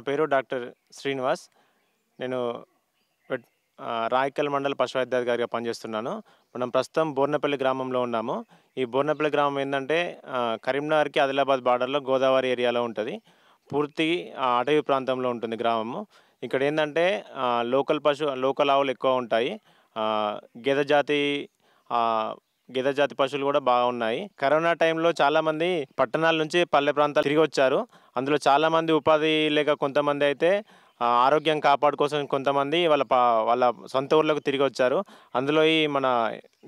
నా పేరు డాక్టర్ శ్రీనివాస్ నేను రాయకల్ మండల పశు వైద్యాధికారిగా పనిచేస్తున్నాను మనం ప్రస్తుతం బోర్నపల్లి గ్రామంలో ఉన్నాము ఈ బోర్నపల్లి గ్రామం ఏంటంటే కరీంనగర్కి ఆదిలాబాద్ బార్డర్లో గోదావరి ఏరియాలో ఉంటుంది పూర్తి అటవీ ప్రాంతంలో ఉంటుంది గ్రామము ఇక్కడ ఏంటంటే లోకల్ పశు లోకల్ ఆవులు ఎక్కువ ఉంటాయి గేదజాతి గేదె జాతి పశువులు కూడా బాగున్నాయి కరోనా టైంలో చాలామంది పట్టణాల నుంచి పల్లె ప్రాంతాలు తిరిగి వచ్చారు అందులో చాలామంది ఉపాధి లేక కొంతమంది అయితే ఆరోగ్యం కాపాడుకోసం కొంతమంది వాళ్ళ వాళ్ళ సొంత ఊర్లకు తిరిగి వచ్చారు అందులో ఈ మన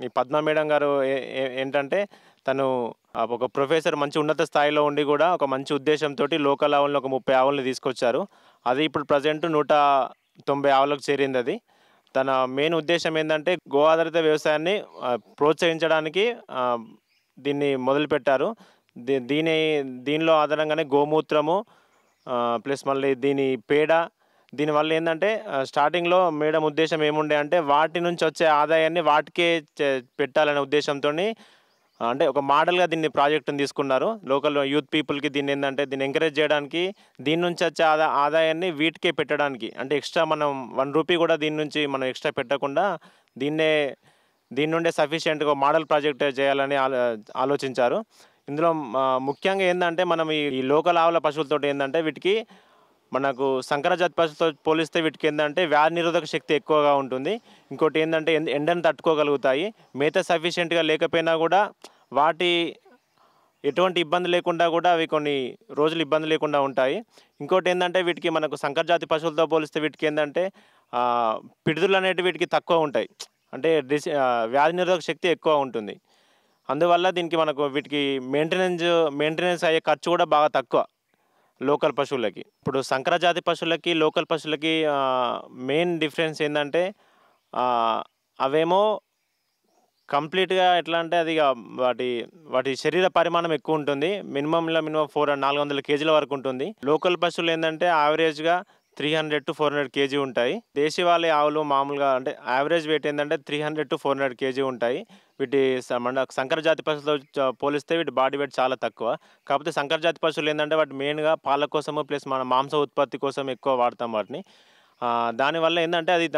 ఈ పద్మ మేడం గారు ఏంటంటే తను ఒక ప్రొఫెసర్ మంచి ఉన్నత స్థాయిలో ఉండి కూడా ఒక మంచి ఉద్దేశంతో లోకల్ ఆవులను ఒక ముప్పై ఆవులను తీసుకొచ్చారు అది ఇప్పుడు ప్రజెంట్ నూట తొంభై ఆవులకు చేరింది అది తన మెయిన్ ఉద్దేశం ఏంటంటే గో ఆధారిత వ్యవసాయాన్ని ప్రోత్సహించడానికి దీన్ని మొదలుపెట్టారు దీ దీని దీనిలో ఆధారంగానే గోమూత్రము ప్లస్ మళ్ళీ దీని పేడ దీనివల్ల ఏంటంటే స్టార్టింగ్లో మేడం ఉద్దేశం ఏముండే అంటే వాటి నుంచి వచ్చే ఆదాయాన్ని వాటికే పెట్టాలనే ఉద్దేశంతో అంటే ఒక మోడల్గా దీన్ని ప్రాజెక్ట్ని తీసుకున్నారు లోకల్ యూత్ పీపుల్కి దీన్ని ఏంటంటే దీన్ని ఎంకరేజ్ చేయడానికి దీని నుంచి వచ్చే ఆదా ఆదాయాన్ని వీటికే పెట్టడానికి అంటే ఎక్స్ట్రా మనం వన్ రూపీ కూడా దీని నుంచి మనం ఎక్స్ట్రా పెట్టకుండా దీన్నే దీని నుండే సఫిషియెంట్గా మోడల్ ప్రాజెక్ట్ చేయాలని ఆలోచించారు ఇందులో ముఖ్యంగా ఏంటంటే మనం ఈ లోకల్ ఆవుల పశువులతో ఏంటంటే వీటికి మనకు సంకరజాతి పశువులతో పోలిస్తే వీటికి ఏంటంటే వ్యాధి నిరోధక శక్తి ఎక్కువగా ఉంటుంది ఇంకోటి ఏంటంటే ఎండను తట్టుకోగలుగుతాయి మేత సఫిషియెంట్గా లేకపోయినా కూడా వాటి ఎటువంటి ఇబ్బంది లేకుండా కూడా అవి కొన్ని రోజులు ఇబ్బంది లేకుండా ఉంటాయి ఇంకోటి ఏంటంటే వీటికి మనకు సంకర జాతి పశువులతో పోలిస్తే వీటికి ఏంటంటే పిడుదలు అనేటివి వీటికి తక్కువ ఉంటాయి అంటే డిస్ వ్యాధి నిరోధక శక్తి ఎక్కువ ఉంటుంది అందువల్ల దీనికి మనకు వీటికి మెయింటెనెన్స్ మెయింటెనెన్స్ అయ్యే ఖర్చు కూడా బాగా తక్కువ లోకల్ పశువులకి ఇప్పుడు సంకరజాతి పశువులకి లోకల్ పశువులకి మెయిన్ డిఫరెన్స్ ఏంటంటే అవేమో కంప్లీట్గా ఎట్లా అంటే అది వాటి వాటి శరీర పరిమాణం ఎక్కువ ఉంటుంది మినిమంలో మినిమం ఫోర్ నాలుగు వందల కేజీల వరకు ఉంటుంది లోకల్ పశువులు ఏంటంటే యావరేజ్గా three hundred to four hundred KG ఉంటాయి దేశవాళీ ఆవులు మామూలుగా అంటే యావరేజ్ వెయిట్ ఏంటంటే three hundred to four hundred KG ఉంటాయి వీటి మన సంకర జాతి పశువులతో పోలిస్తే వీటి బాడీ వెయిట్ చాలా తక్కువ కాకపోతే సంకర జాతి పశువులు ఏంటంటే వాటి మెయిన్గా పాల కోసము ప్లస్ మన మాంస ఉత్పత్తి కోసం ఎక్కువ వాడతాం వాటిని దానివల్ల ఏంటంటే అది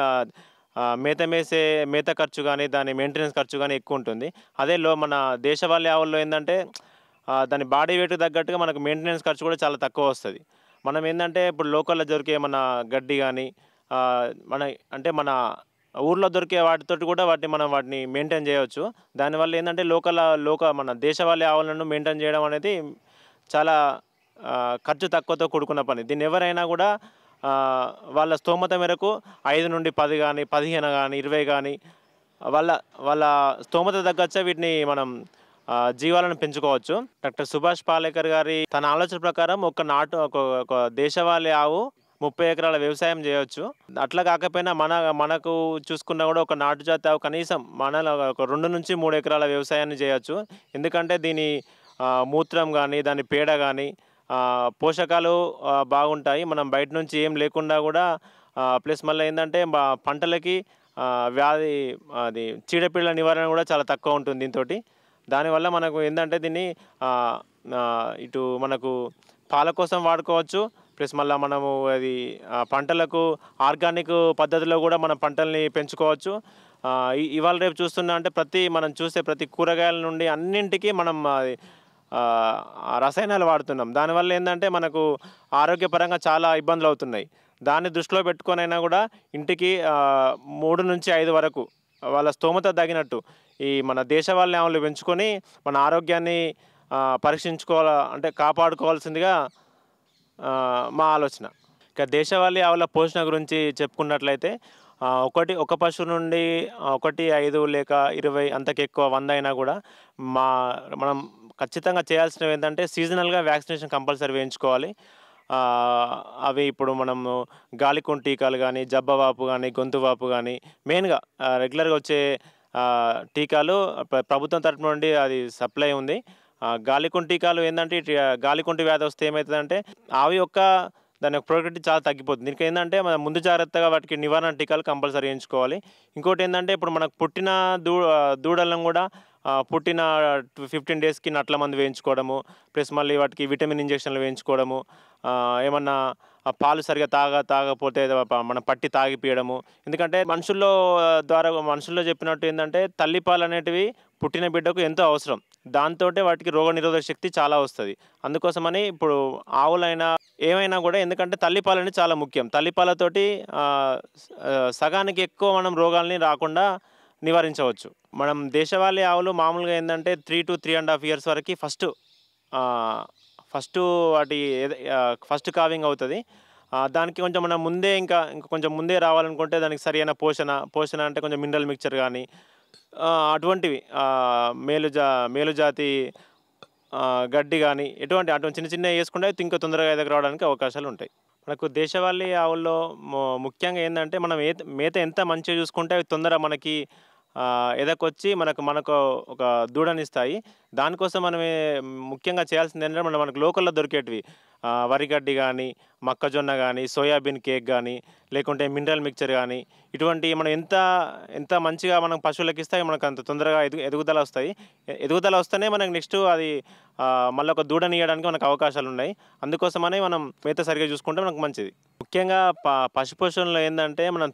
మేత మేసే మేత ఖర్చు కానీ దాని మెయింటెనెన్స్ ఖర్చు కానీ ఎక్కువ ఉంటుంది అదే లో మన దేశవాళీ ఆవుల్లో ఏంటంటే దాని బాడీ వెయిట్ తగ్గట్టుగా మనకు మెయింటెనెన్స్ ఖర్చు కూడా చాలా తక్కువ వస్తుంది మనం ఏంటంటే ఇప్పుడు లోకల్లో దొరికే మన గడ్డి కానీ మన అంటే మన ఊర్లో దొరికే వాటితోటి కూడా వాటిని మనం వాటిని మెయింటైన్ చేయవచ్చు దానివల్ల ఏంటంటే లోకల్ లోక మన దేశవాళీ ఆవులను మెయింటైన్ చేయడం అనేది చాలా ఖర్చు తక్కువతో కూడుకున్న పని దీన్ని ఎవరైనా కూడా వాళ్ళ స్తోమత మేరకు ఐదు నుండి పది కానీ పదిహేను కానీ ఇరవై కానీ వాళ్ళ వాళ్ళ స్తోమత తగ్గచ్చే వీటిని మనం జీవాలను పెంచుకోవచ్చు డాక్టర్ సుభాష్ పాలేకర్ గారి తన ఆలోచన ప్రకారం ఒక నాటు ఒక దేశవాళీ ఆవు ముప్పై ఎకరాల వ్యవసాయం చేయవచ్చు అట్లా కాకపోయినా మన మనకు చూసుకున్నా కూడా ఒక నాటు జాతి ఆవు కనీసం మన ఒక రెండు నుంచి మూడు ఎకరాల వ్యవసాయాన్ని చేయవచ్చు ఎందుకంటే దీని మూత్రం కానీ దాని పేడ కానీ పోషకాలు బాగుంటాయి మనం బయట నుంచి ఏం లేకుండా కూడా ప్లస్ మళ్ళీ ఏంటంటే పంటలకి వ్యాధి అది చీడపీడల నివారణ కూడా చాలా తక్కువ ఉంటుంది దీంతో దానివల్ల మనకు ఏంటంటే దీన్ని ఇటు మనకు పాల కోసం వాడుకోవచ్చు ప్లస్ మళ్ళీ మనము అది పంటలకు ఆర్గానిక్ పద్ధతిలో కూడా మనం పంటల్ని పెంచుకోవచ్చు ఇవాళ రేపు చూస్తున్నా అంటే ప్రతి మనం చూసే ప్రతి కూరగాయల నుండి అన్నింటికీ మనం రసాయనాలు వాడుతున్నాం దానివల్ల ఏంటంటే మనకు ఆరోగ్యపరంగా చాలా ఇబ్బందులు అవుతున్నాయి దాన్ని దృష్టిలో పెట్టుకొనైనా కూడా ఇంటికి మూడు నుంచి ఐదు వరకు వాళ్ళ స్తోమత తగినట్టు ఈ మన దేశ ఆమెలు పెంచుకొని మన ఆరోగ్యాన్ని పరీక్షించుకోవాల అంటే కాపాడుకోవాల్సిందిగా మా ఆలోచన ఇక దేశవాళి ఆవుల పోషణ గురించి చెప్పుకున్నట్లయితే ఒకటి ఒక పశువు నుండి ఒకటి ఐదు లేక ఇరవై అంతకెక్కువ వంద అయినా కూడా మా మనం ఖచ్చితంగా చేయాల్సినవి ఏంటంటే సీజనల్గా వ్యాక్సినేషన్ కంపల్సరీ వేయించుకోవాలి అవి ఇప్పుడు మనము గాలికొండ టీకాలు కానీ జబ్బవాపు కానీ గొంతువాపు కానీ మెయిన్గా రెగ్యులర్గా వచ్చే టీకాలు ప్రభుత్వం తరపు నుండి అది సప్లై ఉంది గాలికొండ టీకాలు ఏంటంటే గాలికొంటి వ్యాధి వస్తే ఏమవుతుందంటే అవి యొక్క దాని యొక్క ప్రొడక్ట్ చాలా తగ్గిపోతుంది దీనికి ఏంటంటే మనం ముందు జాగ్రత్తగా వాటికి నివారణ టీకాలు కంపల్సరీ చేయించుకోవాలి ఇంకోటి ఏంటంటే ఇప్పుడు మనకు పుట్టిన దూ దూడలను కూడా పుట్టిన ఫిఫ్టీన్ డేస్కి నట్ల మందు వేయించుకోవడము ప్లస్ మళ్ళీ వాటికి విటమిన్ ఇంజక్షన్లు వేయించుకోవడము ఏమన్నా ఆ పాలు సరిగా తాగ తాగకపోతే మనం పట్టి తాగిపియడము ఎందుకంటే మనుషుల్లో ద్వారా మనుషుల్లో చెప్పినట్టు ఏంటంటే తల్లిపాలు అనేటివి పుట్టిన బిడ్డకు ఎంతో అవసరం దాంతో వాటికి రోగ శక్తి చాలా వస్తుంది అందుకోసమని ఇప్పుడు ఆవులైనా ఏమైనా కూడా ఎందుకంటే తల్లిపాలు అనేది చాలా ముఖ్యం తల్లిపాలతోటి సగానికి ఎక్కువ మనం రోగాల్ని రాకుండా నివారించవచ్చు మనం దేశవాళీ ఆవులు మామూలుగా ఏంటంటే three to three and half years వరకు ఫస్ట్ ఫస్ట్ వాటి ఫస్ట్ కావింగ్ అవుతుంది దానికి కొంచెం మనం ముందే ఇంకా ఇంకా కొంచెం ముందే రావాలనుకుంటే దానికి సరైన పోషణ పోషణ అంటే కొంచెం మినరల్ మిక్చర్ కానీ అటువంటివి మేలు జా మేలు జాతి గడ్డి కానీ ఎటువంటి అటువంటి చిన్న చిన్న వేసుకుంటే ఇంకా తొందరగా ఎదగ రావడానికి అవకాశాలు ఉంటాయి మనకు దేశవాళీ ఆవుల్లో ముఖ్యంగా ఏంటంటే మనం ఏ మేత ఎంత మంచిగా చూసుకుంటే అవి తొందర మనకి ఎదకొచ్చి మనకు మనకు ఒక దూడనిస్తాయి దానికోసం మనం ముఖ్యంగా చేయాల్సింది ఏంటంటే మనం మనకు లోకల్లో దొరికేటివి వరిగడ్డి కానీ మొక్కజొన్న కానీ సోయాబీన్ కేక్ కానీ లేకుంటే మినరల్ మిక్చర్ కానీ ఇటువంటి మనం ఎంత ఎంత మంచిగా మనం పశువులకు ఇస్తే మనకు అంత తొందరగా ఎదుగు ఎదుగుదల వస్తాయి ఎదుగుదల వస్తేనే మనకు నెక్స్ట్ అది మళ్ళీ ఒక దూడనియడానికి మనకు అవకాశాలు ఉన్నాయి అందుకోసమనే మనం మేత సరిగ్గా చూసుకుంటే మనకు మంచిది ముఖ్యంగా ప పశుపోషణలో ఏంటంటే మనం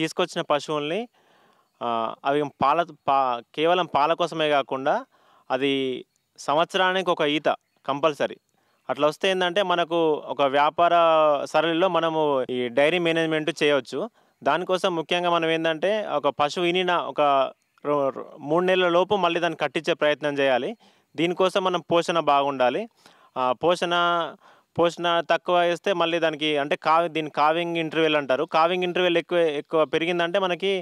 తీసుకొచ్చిన పశువుల్ని అవి పాల పా కేవలం పాల కోసమే కాకుండా అది సంవత్సరానికి ఒక ఈత కంపల్సరీ అట్లా వస్తే ఏంటంటే మనకు ఒక వ్యాపార సరళిలో మనము ఈ డైరీ మేనేజ్మెంట్ చేయవచ్చు దానికోసం ముఖ్యంగా మనం ఏంటంటే ఒక పశువు ఇనిన ఒక మూడు నెలల లోపు మళ్ళీ దాన్ని కట్టించే ప్రయత్నం చేయాలి దీనికోసం మనం పోషణ బాగుండాలి పోషణ పోసిన తక్కువ వేస్తే మళ్ళీ దానికి అంటే కా దీన్ని కావింగ్ ఇంటర్వెల్ అంటారు కావింగ్ ఇంటర్వెల్ ఎక్కువ ఎక్కువ పెరిగిందంటే మనకి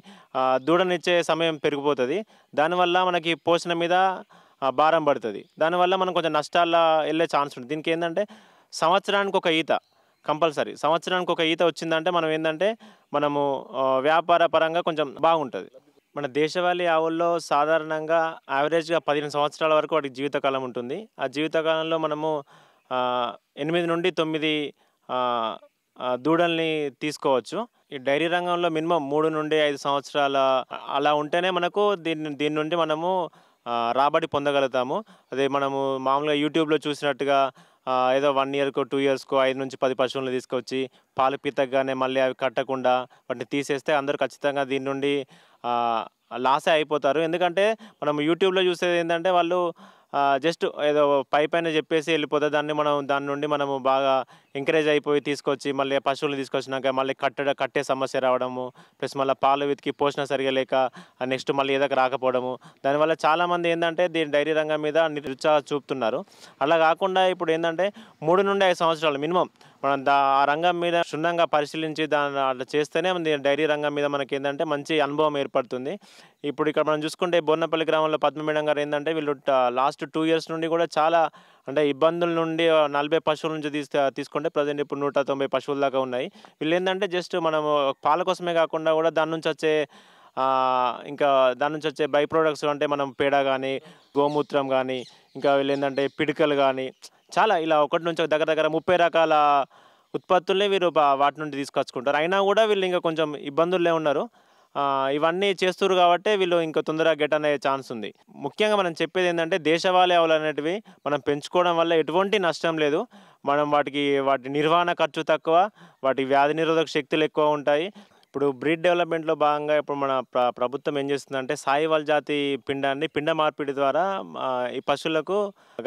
దూడనిచ్చే సమయం పెరిగిపోతుంది దానివల్ల మనకి పోషణ మీద భారం పడుతుంది దానివల్ల మనం కొంచెం నష్టాల్లో వెళ్ళే ఛాన్స్ ఉంటుంది దీనికి ఏంటంటే సంవత్సరానికి ఒక ఈత కంపల్సరీ సంవత్సరానికి ఒక ఈత వచ్చిందంటే మనం ఏంటంటే మనము వ్యాపార పరంగా కొంచెం బాగుంటుంది మన దేశవాళీ ఆవుల్లో సాధారణంగా యావరేజ్గా పదిహేను సంవత్సరాల వరకు వాటికి జీవితకాలం ఉంటుంది ఆ జీవితకాలంలో మనము ఎనిమిది నుండి తొమ్మిది దూడల్ని తీసుకోవచ్చు ఈ డైరీ రంగంలో మినిమం మూడు నుండి ఐదు సంవత్సరాల అలా ఉంటేనే మనకు దీని దీని నుండి మనము రాబడి పొందగలుగుతాము అదే మనము మామూలుగా యూట్యూబ్లో చూసినట్టుగా ఏదో వన్ ఇయర్కో టూ ఇయర్స్కో ఐదు నుంచి పది పశువులను తీసుకొచ్చి పాలు పీతగానే మళ్ళీ అవి కట్టకుండా వాటిని తీసేస్తే అందరూ ఖచ్చితంగా దీని నుండి లాసే అయిపోతారు ఎందుకంటే మనం యూట్యూబ్లో చూసేది ఏంటంటే వాళ్ళు జస్ట్ ఏదో పైప్ అయినా చెప్పేసి వెళ్ళిపోతే దాన్ని మనం దాని నుండి మనము బాగా ఎంకరేజ్ అయిపోయి తీసుకొచ్చి మళ్ళీ పశువులు తీసుకొచ్చినాక మళ్ళీ కట్టడ కట్టే సమస్య రావడము ప్లస్ మళ్ళీ పాలు వెతికి పోషణ సరిగా లేక నెక్స్ట్ మళ్ళీ ఏదో రాకపోవడము దానివల్ల చాలామంది ఏంటంటే దీని డైరీ రంగం మీద నిరుత్సాహ చూపుతున్నారు అలా కాకుండా ఇప్పుడు ఏంటంటే మూడు నుండి ఐదు సంవత్సరాలు మినిమం మనం దా ఆ రంగం మీద క్షుణ్ణంగా పరిశీలించి దాన్ని అట్లా చేస్తేనే డైరీ రంగం మీద మనకి ఏంటంటే మంచి అనుభవం ఏర్పడుతుంది ఇప్పుడు ఇక్కడ మనం చూసుకుంటే బోర్నపల్లి గ్రామంలో పద్మమేడం గారు ఏంటంటే వీళ్ళు లాస్ట్ టూ ఇయర్స్ నుండి కూడా చాలా అంటే ఇబ్బందుల నుండి నలభై పశువుల నుంచి తీస్తే తీసుకుంటే ప్రజెంట్ ఇప్పుడు నూట తొంభై పశువుల దాకా ఉన్నాయి వీళ్ళు ఏంటంటే జస్ట్ మనము పాల కోసమే కాకుండా కూడా దాని నుంచి వచ్చే ఇంకా దాని నుంచి వచ్చే బై ప్రోడక్ట్స్ అంటే మనం పేడ కానీ గోమూత్రం కానీ ఇంకా వీళ్ళు ఏంటంటే పిడికలు కానీ చాలా ఇలా ఒకటి నుంచి దగ్గర దగ్గర ముప్పై రకాల ఉత్పత్తుల్ని వీరు వాటి నుండి తీసుకొచ్చుకుంటారు అయినా కూడా వీళ్ళు ఇంకా కొంచెం ఇబ్బందుల్లో ఉన్నారు ఇవన్నీ చేస్తున్నారు కాబట్టి వీళ్ళు ఇంకా తొందరగా గెట్ అనే ఛాన్స్ ఉంది ముఖ్యంగా మనం చెప్పేది ఏంటంటే దేశవాళీ ఆవులు అనేటివి మనం పెంచుకోవడం వల్ల ఎటువంటి నష్టం లేదు మనం వాటికి వాటి నిర్వహణ ఖర్చు తక్కువ వాటి వ్యాధి నిరోధక శక్తులు ఎక్కువ ఉంటాయి ఇప్పుడు బ్రీడ్ డెవలప్మెంట్లో భాగంగా ఇప్పుడు మన ప్ర ప్రభుత్వం ఏం చేస్తుందంటే సాయివాల్ జాతి పిండాన్ని పిండ మార్పిడి ద్వారా ఈ పశువులకు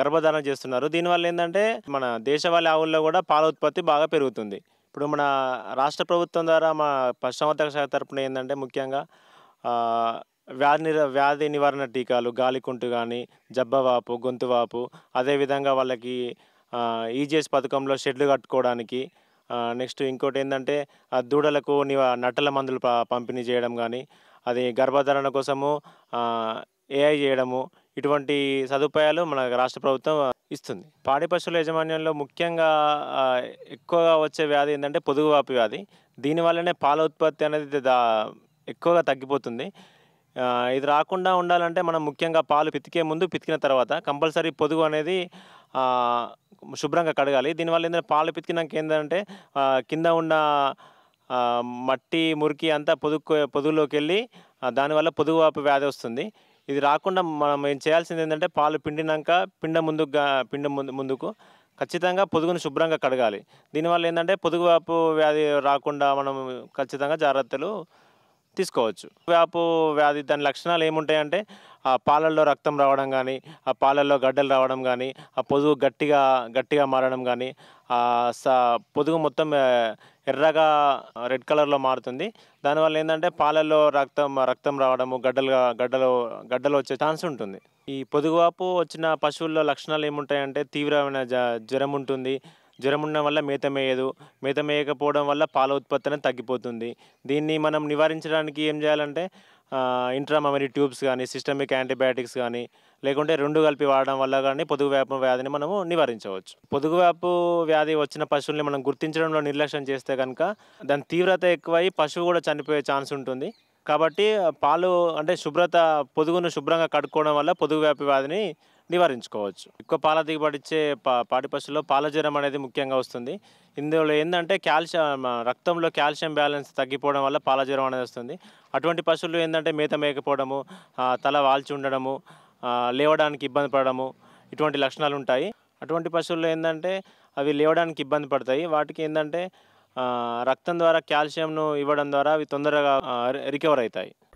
గర్భధారణ చేస్తున్నారు దీనివల్ల ఏంటంటే మన దేశవాళీ ఆవుల్లో కూడా పాల ఉత్పత్తి బాగా పెరుగుతుంది ఇప్పుడు మన రాష్ట్ర ప్రభుత్వం ద్వారా మా పశుసంవర్ధక శాఖ తరపున ఏంటంటే ముఖ్యంగా వ్యాధి నిర వ్యాధి నివారణ టీకాలు గాలికుంటు కానీ జబ్బవాపు గొంతువాపు అదేవిధంగా వాళ్ళకి ఈజీఎస్ పథకంలో షెడ్లు కట్టుకోవడానికి నెక్స్ట్ ఇంకోటి ఏంటంటే దూడలకు నివా నట్టల మందులు పంపిణీ చేయడం కానీ అది గర్భధారణ కోసము ఏఐ చేయడము ఇటువంటి సదుపాయాలు మన రాష్ట్ర ప్రభుత్వం ఇస్తుంది పాడి పశువుల యజమాన్యంలో ముఖ్యంగా ఎక్కువగా వచ్చే వ్యాధి ఏంటంటే పొదుగువాపు వ్యాధి దీనివల్లనే పాల ఉత్పత్తి అనేది ఎక్కువగా తగ్గిపోతుంది ఇది రాకుండా ఉండాలంటే మనం ముఖ్యంగా పాలు పితికే ముందు పితికిన తర్వాత కంపల్సరీ పొదుగు అనేది శుభ్రంగా కడగాలి దీనివల్ల ఏంటంటే పాలు పితికినాక ఏంటంటే కింద ఉన్న మట్టి మురికి అంతా పొదుగు పొదుగులోకి వెళ్ళి దానివల్ల పొదుగువాపు వ్యాధి వస్తుంది ఇది రాకుండా మనం ఏం చేయాల్సింది ఏంటంటే పాలు పిండినాక పిండ ముందుకు పిండ ముందు ముందుకు ఖచ్చితంగా పొదుగును శుభ్రంగా కడగాలి దీనివల్ల ఏంటంటే పొదుగు వ్యాధి రాకుండా మనం ఖచ్చితంగా జాగ్రత్తలు తీసుకోవచ్చు వ్యాపు వ్యాధి దాని లక్షణాలు ఏముంటాయంటే ఆ పాలల్లో రక్తం రావడం కానీ ఆ పాలల్లో గడ్డలు రావడం కానీ ఆ పొదుగు గట్టిగా గట్టిగా మారడం కానీ స పొదుగు మొత్తం ఎర్రగా రెడ్ కలర్లో మారుతుంది దానివల్ల ఏంటంటే పాలల్లో రక్తం రక్తం రావడము గడ్డలుగా గడ్డలు గడ్డలు వచ్చే ఛాన్స్ ఉంటుంది ఈ పొదుగువాపు వచ్చిన పశువుల్లో లక్షణాలు ఏముంటాయంటే తీవ్రమైన జ్వరం ఉంటుంది జ్వరం ఉండడం వల్ల మేత మేయదు మేత మేయకపోవడం వల్ల పాల ఉత్పత్తి అనేది తగ్గిపోతుంది దీన్ని మనం నివారించడానికి ఏం చేయాలంటే ఇంట్రామమరీ ట్యూబ్స్ కానీ సిస్టమిక్ యాంటీబయాటిక్స్ కానీ లేకుంటే రెండు కలిపి వాడడం వల్ల కానీ పొదుగు వేప వ్యాధిని మనము నివారించవచ్చు పొదుగు వేపు వ్యాధి వచ్చిన పశువుల్ని మనం గుర్తించడంలో నిర్లక్ష్యం చేస్తే కనుక దాని తీవ్రత ఎక్కువై పశువు కూడా చనిపోయే ఛాన్స్ ఉంటుంది కాబట్టి పాలు అంటే శుభ్రత పొదుగును శుభ్రంగా కడుక్కోవడం వల్ల పొదుగు వ్యాపి వ్యాధిని నివారించుకోవచ్చు ఎక్కువ పాల దిగుబడి ఇచ్చే పాడి పశువుల్లో జ్వరం అనేది ముఖ్యంగా వస్తుంది ఇందులో ఏంటంటే కాల్షియం రక్తంలో కాల్షియం బ్యాలెన్స్ తగ్గిపోవడం వల్ల పాల జ్వరం అనేది వస్తుంది అటువంటి పశువులు ఏంటంటే మేత మేకపోవడము తల వాల్చి ఉండడము లేవడానికి ఇబ్బంది పడడము ఇటువంటి లక్షణాలు ఉంటాయి అటువంటి పశువుల్లో ఏంటంటే అవి లేవడానికి ఇబ్బంది పడతాయి వాటికి ఏంటంటే రక్తం ద్వారా కాల్షియంను ఇవ్వడం ద్వారా అవి తొందరగా రికవర్ అవుతాయి